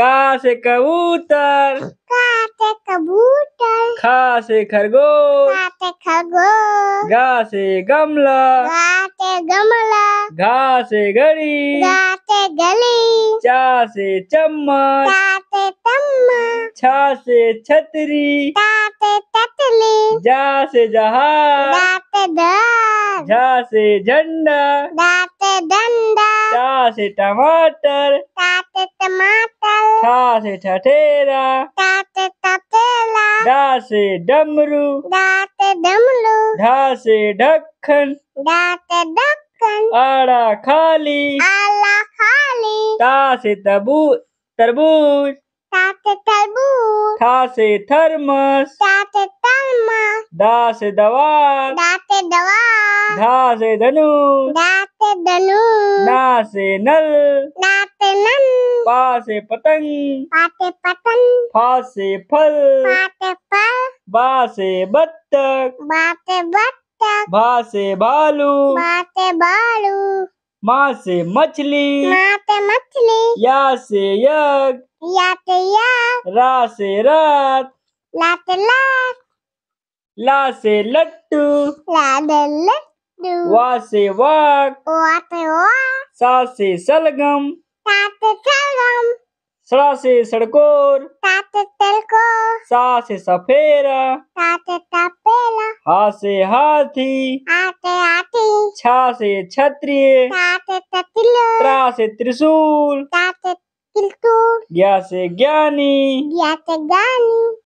का से कबूतर का से कबूतर खा से खरगोश खा से खरगोश गा से गमला गा से गमला घा से घड़ी घा से घड़ी चा से चम्मच चा से चम्मच छा से छतरी छा से छतरी जा से जहाज जा से जहाज जा से झंडा जा से झंडा चा से टमाटर ता से टमाटर ठा से ठठेरा टा तपेला डा से डमरू डा से डमरू ढा से ढक्कन डा से ढक्कन आड़ा खाली आला खाली ता से तबू तरबूज ता से तरबूज था से थर्मस ता से थर्मस दा से दवा दा से दवा धा से धनु धा से धनु ना से नल पा से पतंग पाते पतंग फा से फल पाते फल बा से बत्तख बाते बत्तख भा से भालू बाते भालू माँ से मछली माते मछली या से यज्ञ या से यज्ञ रा से रात लाते लात ला से लट्टू ला दे लट्टू वा से वाक वा से वाक सा से सलगम सड़ा से सड़कोर सा से सफेरा हा से हाथी छा से क्षत्रिय त्रा से त्रिशूल ज्ञा से ज्ञानी ज्ञा से ज्ञानी